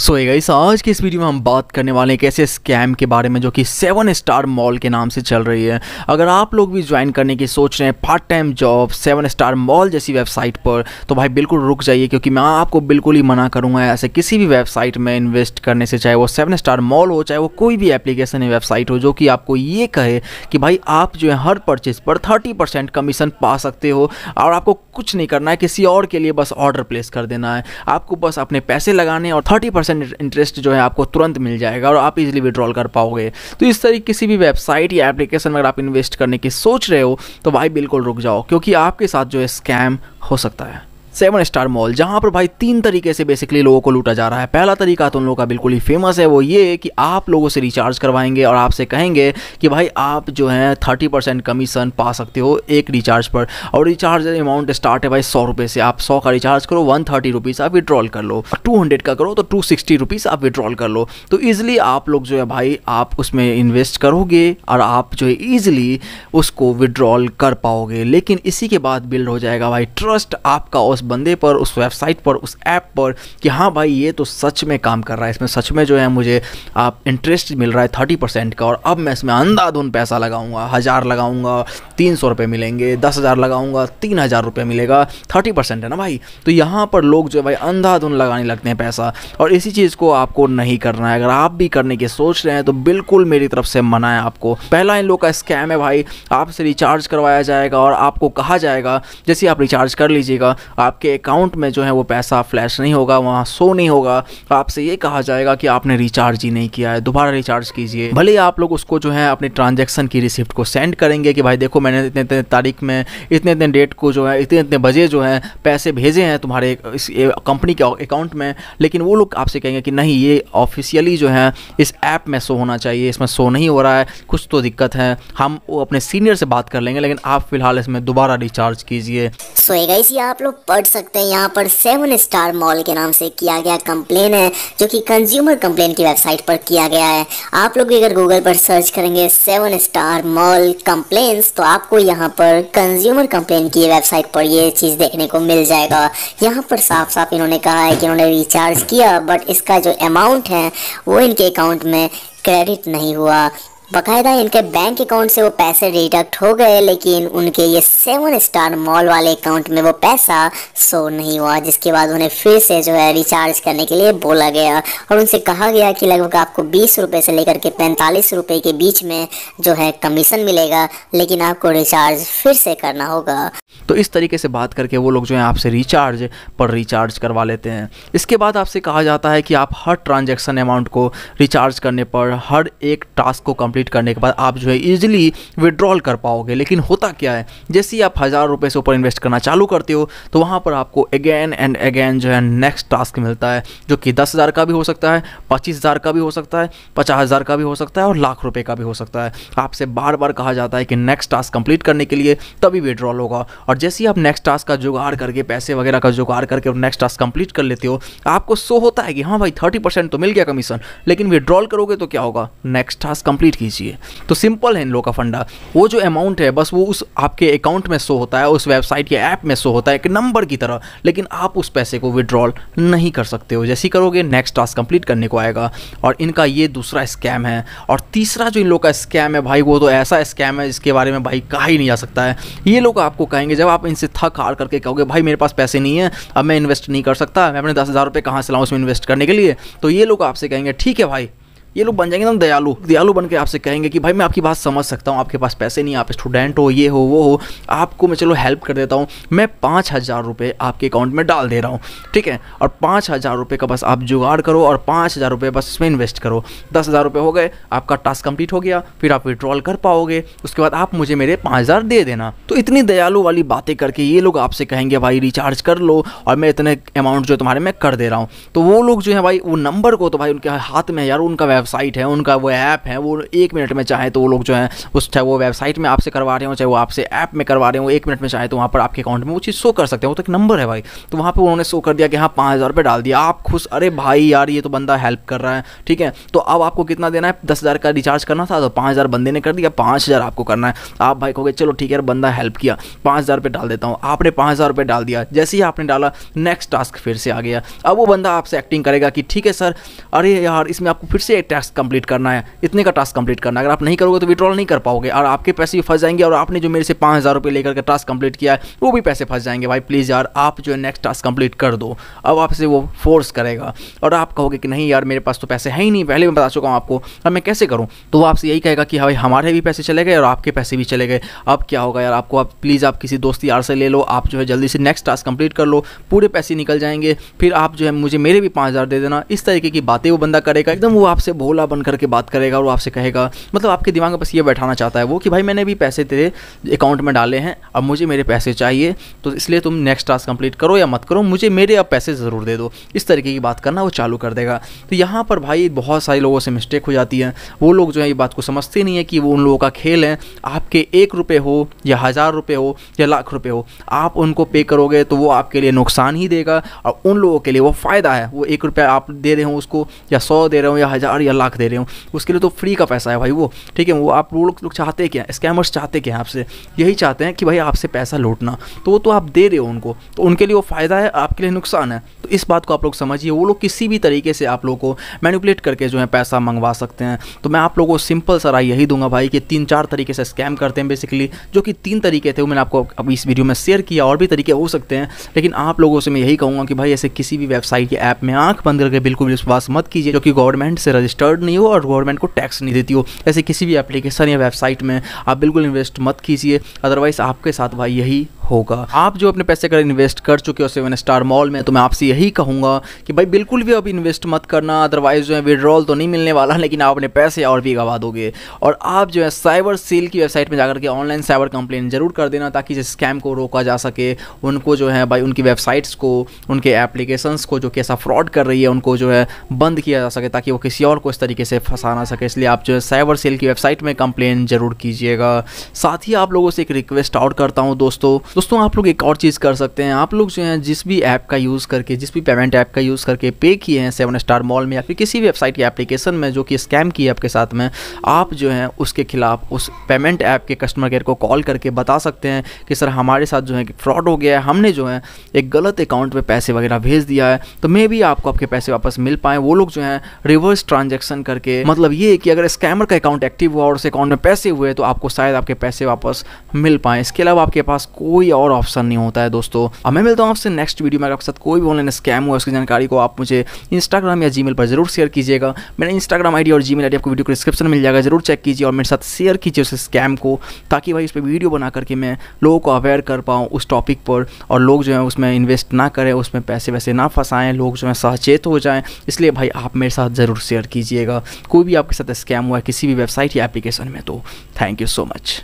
सो so, guys आज के इस वीडियो में हम बात करने वाले हैं एक ऐसे स्कैम के बारे में जो कि सेवन स्टार मॉल के नाम से चल रही है अगर आप लोग भी ज्वाइन करने की सोच रहे हैं part time job seven star mall जैसी वेबसाइट पर तो भाई बिल्कुल रुक जाइए क्योंकि मैं आपको बिल्कुल ही मना करूँगा ऐसे किसी भी वेबसाइट में इन्वेस्ट करने से चाहे वो सेवन स्टार मॉल हो चाहे वो कोई भी एप्लीकेशन या वेबसाइट हो जो कि आपको ये कहे कि भाई आप जो है हर परचेज पर थर्टी कमीशन पा सकते हो और आपको कुछ नहीं करना है किसी और के लिए बस ऑर्डर प्लेस कर देना है आपको बस अपने पैसे लगाने और थर्टी परसेंट इंटरेस्ट जो है आपको तुरंत मिल जाएगा और आप इजीली विड्रॉल कर पाओगे तो इस तरीके किसी भी वेबसाइट या एप्लीकेशन में अगर आप इन्वेस्ट करने की सोच रहे हो तो भाई बिल्कुल रुक जाओ क्योंकि आपके साथ जो है स्कैम हो सकता है सेवन स्टार मॉल जहां पर भाई तीन तरीके से बेसिकली लोगों को लूटा जा रहा है पहला तरीका तो उन लोगों का बिल्कुल ही फेमस है वो ये कि आप लोगों से रिचार्ज करवाएंगे और आपसे कहेंगे कि भाई आप जो है थर्टी परसेंट कमीशन पा सकते हो एक रिचार्ज पर और रिचार्ज अमाउंट स्टार्ट है भाई सौ रुपये से आप सौ का रिचार्ज करो वन थर्टी रुपीज़ आप विड्रॉल कर लो टू हंड्रेड का करो तो टू सिक्सटी रुपीज़ आप विड्रॉल कर लो तो ईजिली आप लोग जो है भाई आप उसमें इन्वेस्ट करोगे और आप जो है ईजिली उसको विड्रॉल कर पाओगे लेकिन इसी के बाद बिल्ड हो जाएगा भाई ट्रस्ट आपका उस बंदे पर उस वेबसाइट पर उस ऐप पर कि हाँ भाई ये तो सच में काम कर रहा है इसमें सच में जो है मुझे आप इंटरेस्ट मिल रहा है थर्टी परसेंट का और अब मैं इसमें अंधाधुन पैसा लगाऊंगा हज़ार लगाऊंगा तीन सौ रुपये मिलेंगे दस हज़ार लगाऊंगा तीन हज़ार रुपये मिलेगा थर्टी परसेंट है ना भाई तो यहाँ पर लोग जो है भाई अंधाधुन लगाने लगते हैं पैसा और इसी चीज़ को आपको नहीं करना है अगर आप भी करने की सोच रहे हैं तो बिल्कुल मेरी तरफ से मना है आपको पहला इन लोग का स्कैम है भाई आपसे रिचार्ज करवाया जाएगा और आपको कहा जाएगा जैसे आप रिचार्ज कर लीजिएगा आप आपके अकाउंट में जो है वो पैसा फ्लैश नहीं होगा वहाँ सो नहीं होगा तो आपसे ये कहा जाएगा कि आपने रिचार्ज ही नहीं किया है दोबारा रिचार्ज कीजिए भले आप लोग उसको जो है अपने ट्रांजेक्शन की रिसिप्ट को सेंड करेंगे कि भाई देखो मैंने इतने इतने तारीख में इतने इतने डेट को जो है इतने इतने बजे जो है पैसे भेजे हैं तुम्हारे इस कंपनी के अकाउंट में लेकिन वो लोग आपसे कहेंगे कि नहीं ये ऑफिशियली जो है इस ऐप में शो होना चाहिए इसमें शो नहीं हो रहा है कुछ तो दिक्कत है हम अपने सीनियर से बात कर लेंगे लेकिन आप फिलहाल इसमें दोबारा रिचार्ज कीजिए सोएगा इसी आप लोग पढ़ सकते हैं यहाँ पर सेवन स्टार मॉल के नाम से किया गया कंप्लेन है जो कि कंज्यूमर कंप्लेन की वेबसाइट पर किया गया है आप लोग भी अगर गूगल पर सर्च करेंगे सेवन स्टार मॉल कंप्लेन्स तो आपको यहाँ पर कंज्यूमर कंप्लेन की वेबसाइट पर ये चीज़ देखने को मिल जाएगा यहाँ पर साफ साफ इन्होंने कहा है कि इन्होंने रिचार्ज किया बट इसका जो अमाउंट है वो इनके अकाउंट में क्रेडिट नहीं हुआ बकायदा इनके बैंक अकाउंट से वो पैसे डिडक्ट हो गए लेकिन उनके ये सेवन स्टार मॉल वाले अकाउंट में वो पैसा सो नहीं हुआ जिसके बाद उन्हें फिर से जो है रिचार्ज करने के लिए बोला गया और उनसे कहा गया कि लगभग आपको बीस रुपये से लेकर के पैंतालीस रुपये के बीच में जो है कमीशन मिलेगा लेकिन आपको रिचार्ज फिर से करना होगा तो इस तरीके से बात करके वो लोग जो है आपसे रिचार्ज पर रिचार्ज करवा लेते हैं इसके बाद आपसे कहा जाता है कि आप हर ट्रांजेक्शन अमाउंट को रिचार्ज करने पर हर एक टास्क को कम्प्लीट कंप्लीट करने के बाद आप जो है इजिली विड्रॉल कर पाओगे लेकिन होता क्या है जैसे ही आप हज़ार रुपये से ऊपर इन्वेस्ट करना चालू करते हो तो वहाँ पर आपको अगेन एंड अगेन जो है नेक्स्ट टास्क मिलता है जो कि दस हज़ार का भी हो सकता है पच्चीस हज़ार का भी हो सकता है पचास हज़ार का भी हो सकता है और लाख रुपये का भी हो सकता है आपसे बार बार कहा जाता है कि नेक्स्ट टास्क कंप्लीट करने के लिए तभी विड्रॉल होगा और जैसे ही आप नेक्स्ट टास्क का जुगाड़ करके पैसे वगैरह का जुगाड़ करके और नेक्स्ट टास्क कंप्लीट कर लेते हो आपको सो होता है कि हाँ भाई थर्टी परसेंट तो मिल गया कमीशन लेकिन विड्रॉल करोगे तो क्या होगा नेक्स्ट टास्क कंप्लीट कीजिए लीजिए तो सिंपल है इन लोगों का फंडा वो जो अमाउंट है बस वो उस आपके अकाउंट में शो होता है उस वेबसाइट या ऐप में शो होता है एक नंबर की तरह लेकिन आप उस पैसे को विड्रॉल नहीं कर सकते हो जैसे करोगे नेक्स्ट टास्क कंप्लीट करने को आएगा और इनका ये दूसरा स्कैम है और तीसरा जो इन लोग का स्कैम है भाई वो तो ऐसा स्कैम है जिसके बारे में भाई कहा ही नहीं जा सकता है ये लोग आपको कहेंगे जब आप इनसे थक हार करके कहोगे भाई मेरे पास पैसे नहीं है अब मैं इन्वेस्ट नहीं कर सकता मैं अपने दस हज़ार रुपये कहाँ से लाऊँ उसमें इन्वेस्ट करने के लिए तो ये लोग आपसे कहेंगे ठीक है भाई ये लोग बन जाएंगे एकदम दयालु दयालु बन के आपसे कहेंगे कि भाई मैं आपकी बात समझ सकता हूँ आपके पास पैसे नहीं आप स्टूडेंट हो ये हो वो हो आपको मैं चलो हेल्प कर देता हूँ मैं पाँच हज़ार रुपये आपके अकाउंट में डाल दे रहा हूँ ठीक है और पाँच हज़ार रुपये का बस आप जुगाड़ करो और पाँच हज़ार रुपये बस इसमें इन्वेस्ट करो दस हज़ार रुपये हो गए आपका टास्क कंप्लीट हो गया फिर आप विड्रॉल कर पाओगे उसके बाद आप मुझे मेरे पाँच हज़ार दे देना तो इतनी दयालु वाली बातें करके ये लोग आपसे कहेंगे भाई रिचार्ज कर लो और मैं इतने अमाउंट जो तुम्हारे में कर दे रहा हूँ तो वो लोग जो है भाई वो नंबर को तो भाई उनके हाथ में यार उनका वेबसाइट है उनका वो ऐप है वो एक मिनट में चाहे तो वो लोग जो है उस चाहे वो वेबसाइट में आपसे करवा रहे हो चाहे वो आपसे ऐप में करवा रहे हो एक मिनट में चाहे तो वहाँ पर आपके अकाउंट में वो चीज़ शो कर सकते हैं वो तो एक नंबर है भाई तो वहाँ पर उन्होंने शो कर दिया कि हाँ पाँच हज़ार रुपये डाल दिया आप खुश अरे भाई यार ये तो बंदा हेल्प कर रहा है ठीक है तो अब आपको कितना देना है दस हज़ार का रिचार्ज करना था तो पाँच हज़ार बंदे ने कर दिया पाँच हज़ार आपको करना है आप भाई कहोगे चलो ठीक है यार बंदा हेल्प किया पाँच हज़ार रुपये डाल देता हूँ आपने पाँच हज़ार रुपये डाल दिया जैसे ही आपने डाला नेक्स्ट टास्क फिर से आ गया अब वो बंदा आपसे एक्टिंग करेगा कि ठीक है सर अरे यार इसमें आपको फिर से टास्क कंप्लीट करना है इतने का टास्क कंप्लीट करना है अगर आप नहीं करोगे तो विड्रॉल नहीं कर पाओगे और आपके पैसे भी फंस जाएंगे और आपने जो मेरे से पाँच हज़ार रुपये लेकर के टास्क कंप्लीट किया है वो भी पैसे फंस जाएंगे भाई प्लीज़ यार आप जो है नेक्स्ट टास्क कंप्लीट कर दो अब आपसे वो फोर्स करेगा और आप कहोगे कि नहीं यार मेरे पास तो पैसे हैं ही नहीं पहले मैं बता चुका हूँ आपको अब मैं कैसे करूँ तो वो आपसे यही कहेगा कि हाँ भाई हमारे भी पैसे चले गए और आपके पैसे भी चले गए अब क्या होगा यार आपको आप प्लीज़ आप किसी दोस्त यार से ले लो आप जो है जल्दी से नेक्स्ट टास्क कंप्लीट कर लो पूरे पैसे निकल जाएंगे फिर आप जो है मुझे मेरे भी पाँच हज़ार दे देना इस तरीके की बातें वो बंदा करेगा एकदम वो आपसे भोला बन करके बात करेगा और आपसे कहेगा मतलब आपके दिमाग में बस ये बैठाना चाहता है वो कि भाई मैंने भी पैसे तेरे अकाउंट में डाले हैं अब मुझे मेरे पैसे चाहिए तो इसलिए तुम नेक्स्ट टास्क कंप्लीट करो या मत करो मुझे मेरे अब पैसे ज़रूर दे दो इस तरीके की बात करना वो चालू कर देगा तो यहाँ पर भाई बहुत सारे लोगों से मिस्टेक हो जाती है वो लोग जो है ये बात को समझते नहीं है कि वो उन लोगों का खेल है आपके एक रुपये हो या हज़ार रुपये हो या लाख रुपये हो आप उनको पे करोगे तो वो आपके लिए नुकसान ही देगा और उन लोगों के लिए वो फ़ायदा है वो एक रुपया आप दे रहे हो उसको या सौ दे रहे हो या हज़ार या या लाख दे रहे हो उसके लिए तो फ्री का पैसा है भाई वो ठीक है वो आप लोग लो चाहते क्या स्कैमर्स चाहते क्या आपसे यही चाहते हैं कि भाई आपसे पैसा लौटना तो वो तो आप दे रहे हो उनको तो उनके लिए वो फ़ायदा है आपके लिए नुकसान है तो इस बात को आप लोग समझिए वो लोग किसी भी तरीके से आप लोग को मैनिपुलेट करके जो है पैसा मंगवा सकते हैं तो मैं आप लोगों को सिंपल सा यही दूंगा भाई कि तीन चार तरीके से स्कैम करते हैं बेसिकली जो कि तीन तरीके थे वो मैंने आपको अब इस वीडियो में शेयर किया और भी तरीके हो सकते हैं लेकिन आप लोगों से मैं यही कहूँगा कि भाई ऐसे किसी भी वेबसाइट के ऐप में आँख बंद करके बिल्कुल विश्वास मत कीजिए जो कि गवर्नमेंट से रजिस्टर रजिस्टर्ड नहीं हो और गवर्नमेंट को टैक्स नहीं देती हो ऐसे किसी भी एप्लीकेशन या वेबसाइट में आप बिल्कुल इन्वेस्ट मत कीजिए अदरवाइज़ आपके साथ भाई यही होगा आप जो अपने पैसे अगर इन्वेस्ट कर चुके हो सेवन स्टार मॉल में तो मैं आपसे यही कहूँगा कि भाई बिल्कुल भी अब इन्वेस्ट मत करना अदरवाइज जो है विड्रॉल तो नहीं मिलने वाला लेकिन आप अपने पैसे और भी गवा दोगे और आप जो है साइबर सेल की वेबसाइट में जाकर के ऑनलाइन साइबर कंप्लेन जरूर कर देना ताकि जिस स्कैम को रोका जा सके उनको जो है भाई उनकी वेबसाइट्स को उनके एप्लीकेशंस को जो कि ऐसा फ्रॉड कर रही है उनको जो है बंद किया जा सके ताकि वो किसी और को इस तरीके से फंसा ना सके इसलिए आप जो है साइबर सेल की वेबसाइट में कंप्लेन जरूर कीजिएगा साथ ही आप लोगों से एक रिक्वेस्ट आउट करता हूँ दोस्तों दोस्तों आप लोग एक और चीज़ कर सकते हैं आप लोग जो है जिस भी ऐप का यूज़ करके जिस भी पेमेंट ऐप का यूज़ करके पे किए हैं सेवन स्टार मॉल में या फिर किसी भी वेबसाइट की एप्लीकेशन में जो कि स्कैम की है आपके साथ में आप जो है उसके खिलाफ उस पेमेंट ऐप के कस्टमर केयर को कॉल करके बता सकते हैं कि सर हमारे साथ जो है फ्रॉड हो गया है हमने जो है एक गलत अकाउंट में पैसे वगैरह भेज दिया है तो मे भी आपको आपके पैसे वापस मिल पाए वो लोग जो है रिवर्स ट्रांजेक्शन करके मतलब ये कि अगर स्कैमर का अकाउंट एक्टिव हुआ और उस अकाउंट में पैसे हुए तो आपको शायद आपके पैसे वापस मिल पाए इसके अलावा आपके पास कोई कोई और ऑप्शन नहीं होता है दोस्तों अब मैं मिलता हूँ आपसे नेक्स्ट वीडियो में अगर आपके साथ कोई भी ऑनलाइन स्कैम हुआ उसकी जानकारी को आप मुझे इंस्टाग्राम या जी पर जरूर शेयर कीजिएगा मेरा इंस्टाग्राम आई और जी मेल आपको वीडियो को डिस्क्रिप्शन मिल जाएगा जरूर चेक कीजिए और मेरे साथ शेयर कीजिए उस स्कैम को ताकि भाई उस पर वीडियो बना करके मैं लोगों को अवेयर कर पाऊँ उस टॉपिक पर और लोग जो है उसमें इन्वेस्ट ना करें उसमें पैसे वैसे ना फंसाएँ लोग जो है सचेत हो जाएँ इसलिए भाई आप मेरे साथ ज़रूर शेयर कीजिएगा कोई भी आपके साथ स्कैम हुआ किसी भी वेबसाइट या एप्लीकेशन में तो थैंक यू सो मच